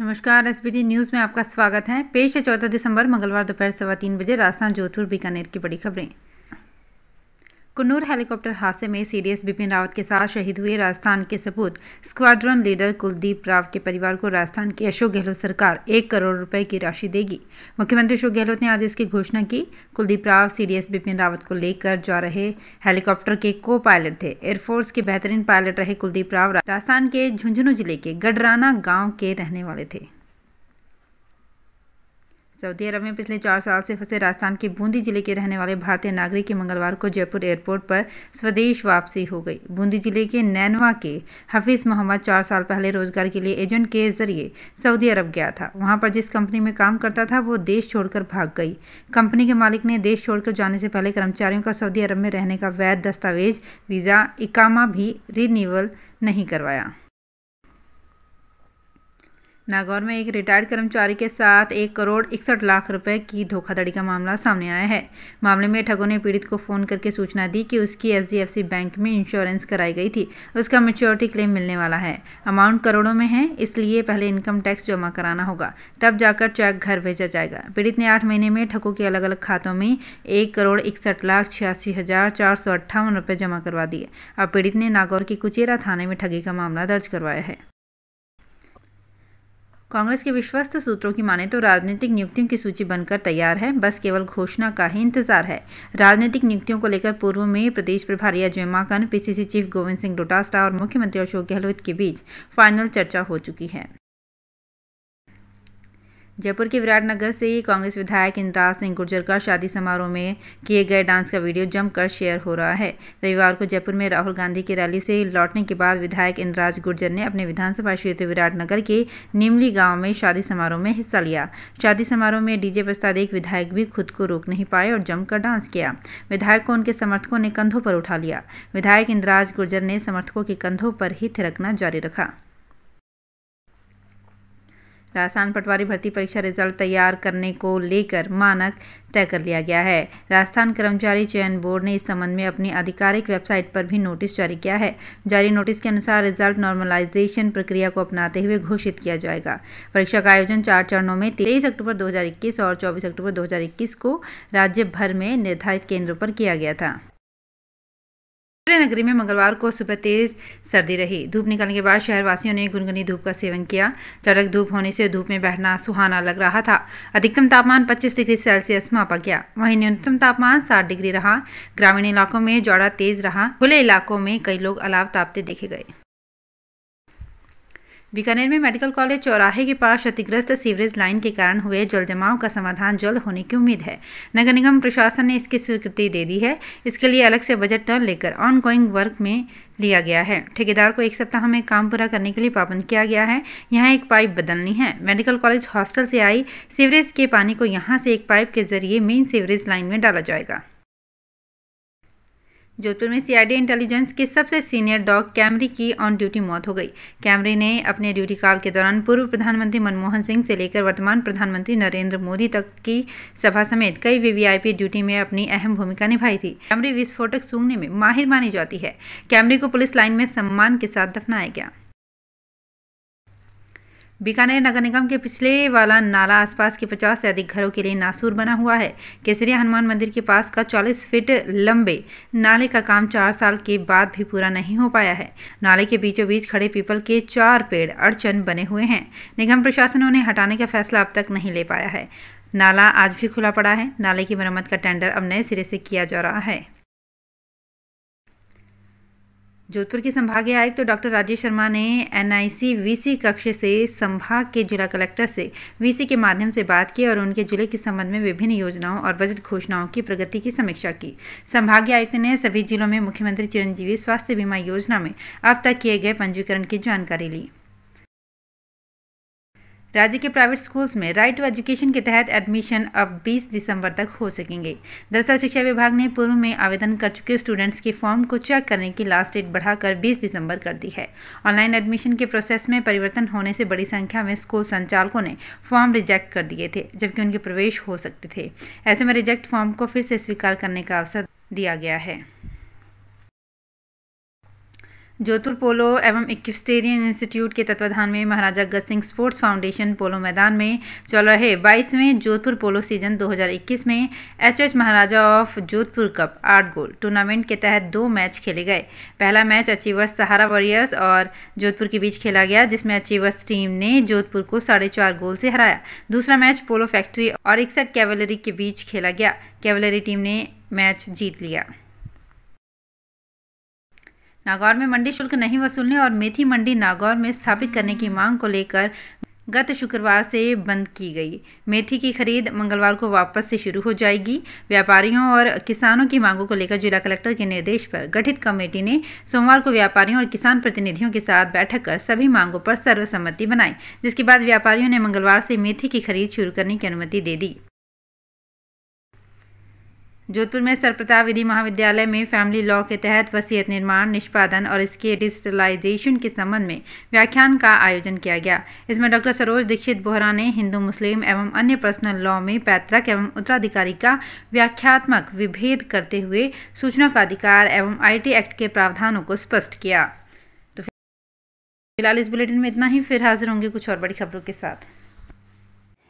नमस्कार S news में आपका स्वागत है पेश है चौदह दिसंबर मंगलवार दोपहर सवा तीन बजे राजस्थान जोधपुर बीकानेर की बड़ी खबरें कुन्नूर हेलीकॉप्टर हादसे में सीडीएस बिपिन रावत के साथ शहीद हुए राजस्थान के सपूत स्क्वाड्रन लीडर कुलदीप राव के परिवार को राजस्थान की अशोक गहलोत सरकार एक करोड़ रुपए की राशि देगी मुख्यमंत्री अशोक गहलोत ने आज इसकी घोषणा की कुलदीप राव सीडीएस बिपिन रावत को लेकर जा रहे हेलीकॉप्टर के को पायलट थे एयरफोर्स के बेहतरीन पायलट रहे कुलदीप राव राजस्थान के झुंझुनू जिले के गडराना गाँव के रहने वाले थे सऊदी अरब में पिछले चार साल से फंसे राजस्थान के बूंदी जिले के रहने वाले भारतीय नागरिक की मंगलवार को जयपुर एयरपोर्ट पर स्वदेश वापसी हो गई बूंदी जिले के नैनवा के हफीज मोहम्मद चार साल पहले रोजगार के लिए एजेंट के जरिए सऊदी अरब गया था वहां पर जिस कंपनी में काम करता था वो देश छोड़कर भाग गई कंपनी के मालिक ने देश छोड़कर जाने से पहले कर्मचारियों का सऊदी अरब में रहने का वैध दस्तावेज वीज़ा इकामा भी रिन्यूअल नहीं करवाया नागौर में एक रिटायर्ड कर्मचारी के साथ एक करोड़ इकसठ लाख रुपए की धोखाधड़ी का मामला सामने आया है मामले में ठगों ने पीड़ित को फोन करके सूचना दी कि उसकी एच बैंक में इंश्योरेंस कराई गई थी उसका मेच्योरिटी क्लेम मिलने वाला है अमाउंट करोड़ों में है इसलिए पहले इनकम टैक्स जमा कराना होगा तब जाकर चेक घर भेजा जाएगा पीड़ित ने आठ महीने में ठगों के अलग अलग खातों में एक करोड़ इकसठ लाख छियासी हजार चार सौ अट्ठावन रुपये जमा करवा दिए अब पीड़ित ने नागौर के कुचेरा थाने में ठगी का मामला दर्ज करवाया है कांग्रेस के विश्वस्त सूत्रों की माने तो राजनीतिक नियुक्तियों की सूची बनकर तैयार है बस केवल घोषणा का ही इंतजार है राजनीतिक नियुक्तियों को लेकर पूर्व में प्रदेश प्रभारी अजय माकन पीसीसी चीफ गोविंद सिंह डोटासरा और मुख्यमंत्री अशोक गहलोत के बीच फाइनल चर्चा हो चुकी है जयपुर के विराटनगर से कांग्रेस विधायक इंद्राज सिंह गुर्जर का शादी समारोह में किए गए डांस का वीडियो जमकर शेयर हो रहा है रविवार को जयपुर में राहुल गांधी की रैली से लौटने के बाद विधायक इंद्राज गुर्जर ने अपने विधानसभा क्षेत्र विराटनगर के निमली गांव में शादी समारोह में हिस्सा लिया शादी समारोह में डीजे प्रस्ताद एक विधायक भी खुद को रोक नहीं पाए और जमकर डांस किया विधायक को उनके समर्थकों ने कंधों पर उठा लिया विधायक इंद्राज गुर्जर ने समर्थकों के कंधों पर ही थिरकना जारी रखा राजस्थान पटवारी भर्ती परीक्षा रिजल्ट तैयार करने को लेकर मानक तय कर लिया गया है राजस्थान कर्मचारी चयन बोर्ड ने इस संबंध में अपनी आधिकारिक वेबसाइट पर भी नोटिस जारी किया है जारी नोटिस के अनुसार रिजल्ट नॉर्मलाइजेशन प्रक्रिया को अपनाते हुए घोषित किया जाएगा परीक्षा का आयोजन चार चरणों में तेईस अक्टूबर दो और चौबीस अक्टूबर दो को राज्य भर में निर्धारित केंद्रों पर किया गया था नगरी में मंगलवार को सुबह तेज सर्दी रही धूप निकलने के बाद शहरवासियों ने गुनगुनी धूप का सेवन किया चटक धूप होने से धूप में बहना सुहाना लग रहा था अधिकतम तापमान 25 डिग्री सेल्सियस मापा गया वहीं न्यूनतम तापमान 60 डिग्री रहा ग्रामीण इलाकों में जौड़ा तेज रहा खुले इलाकों में कई लोग अलाव तापते देखे गए बीकानेर में मेडिकल कॉलेज चौराहे के पास क्षतिग्रस्त सीवरेज लाइन के कारण हुए जल जमाव का समाधान जल्द होने की उम्मीद है नगर निगम प्रशासन ने इसकी स्वीकृति दे दी है इसके लिए अलग से बजट न लेकर ऑनगोइंग वर्क में लिया गया है ठेकेदार को एक सप्ताह में काम पूरा करने के लिए पाबंद किया गया है यहाँ एक पाइप बदलनी है मेडिकल कॉलेज हॉस्टल से आई सीवरेज के पानी को यहाँ से एक पाइप के जरिए मेन सीवरेज लाइन में डाला जाएगा जोधपुर में सीआईडी इंटेलिजेंस के सबसे सीनियर डॉग कैमरी की ऑन ड्यूटी मौत हो गई कैमरी ने अपने ड्यूटी काल के दौरान पूर्व प्रधानमंत्री मनमोहन सिंह से लेकर वर्तमान प्रधानमंत्री नरेंद्र मोदी तक की सभा समेत कई वीवीआईपी ड्यूटी में अपनी अहम भूमिका निभाई थी कैमरी विस्फोटक सूंघने में माहिर मानी जाती है कैमरी को पुलिस लाइन में सम्मान के साथ दफनाया गया बीकानेर नगर निगम के पिछले वाला नाला आसपास के 50 से अधिक घरों के लिए नासूर बना हुआ है केसरिया हनुमान मंदिर के पास का 40 फीट लंबे नाले का काम चार साल के बाद भी पूरा नहीं हो पाया है नाले के बीचों बीच खड़े पीपल के चार पेड़ अड़चन बने हुए हैं निगम प्रशासन उन्हें हटाने का फैसला अब तक नहीं ले पाया है नाला आज भी खुला पड़ा है नाले की मरम्मत का टेंडर अब नए सिरे से किया जा रहा है जोधपुर के संभागीय आयुक्त तो डॉक्टर राजेश शर्मा ने एनआईसी वीसी कक्ष से संभाग के जिला कलेक्टर से वीसी के माध्यम से बात की और उनके जिले के संबंध में विभिन्न योजनाओं और बजट घोषणाओं की प्रगति की समीक्षा की संभागीय आयुक्त ने सभी जिलों में मुख्यमंत्री चिरंजीवी स्वास्थ्य बीमा योजना में अब तक किए गए पंजीकरण की जानकारी ली राज्य के प्राइवेट स्कूल्स में राइट टू एजुकेशन के तहत एडमिशन अब 20 दिसंबर तक हो सकेंगे दरअसल शिक्षा विभाग ने पूर्व में आवेदन कर चुके स्टूडेंट्स के फॉर्म को चेक करने की लास्ट डेट बढ़ाकर बीस दिसंबर कर दी है ऑनलाइन एडमिशन के प्रोसेस में परिवर्तन होने से बड़ी संख्या में स्कूल संचालकों ने फॉर्म रिजेक्ट कर दिए थे जबकि उनके प्रवेश हो सकते थे ऐसे में रिजेक्ट फॉर्म को फिर से स्वीकार करने का अवसर दिया गया है जोधपुर पोलो एवं इक्विस्टेरियन इंस्टीट्यूट के तत्वाधान में महाराजा गज सिंह स्पोर्ट्स फाउंडेशन पोलो मैदान में चल रहे बाईसवें जोधपुर पोलो सीजन 2021 में HH Maharaja of Jodhpur cup आठ गोल टूर्नामेंट के तहत दो मैच खेले गए पहला मैच अचीवर्स सहारा वॉरियर्स और जोधपुर के बीच खेला गया जिसमें अचीवर्स टीम ने जोधपुर को साढ़े चार गोल से हराया दूसरा मैच पोलो फैक्ट्री और इकसठ कैवलरी के बीच खेला गया कैवलरी टीम ने मैच जीत लिया नागौर में मंडी शुल्क नहीं वसूलने और मेथी मंडी नागौर में स्थापित करने की मांग को लेकर गत शुक्रवार से बंद की गई मेथी की खरीद मंगलवार को वापस से शुरू हो जाएगी व्यापारियों और किसानों की मांगों को लेकर जिला कलेक्टर के निर्देश पर गठित कमेटी ने सोमवार को व्यापारियों और किसान प्रतिनिधियों के साथ बैठक कर सभी मांगों पर सर्वसम्मति बनाई जिसके बाद व्यापारियों ने मंगलवार से मेथी की खरीद शुरू करने की अनुमति दे दी जोधपुर में सरप्रताप विधि महाविद्यालय में फैमिली लॉ के तहत वसीयत निर्माण निष्पादन और इसके डिजिटलाइजेशन के संबंध में व्याख्यान का आयोजन किया गया इसमें डॉक्टर सरोज दीक्षित बोहरा ने हिंदू मुस्लिम एवं अन्य पर्सनल लॉ में पैतृक एवं उत्तराधिकारी का व्याख्यात्मक विभेद करते हुए सूचना का अधिकार एवं आई एक्ट के प्रावधानों को स्पष्ट किया तो फिलहाल इस बुलेटिन में इतना ही फिर हाजिर होंगे कुछ और बड़ी खबरों के साथ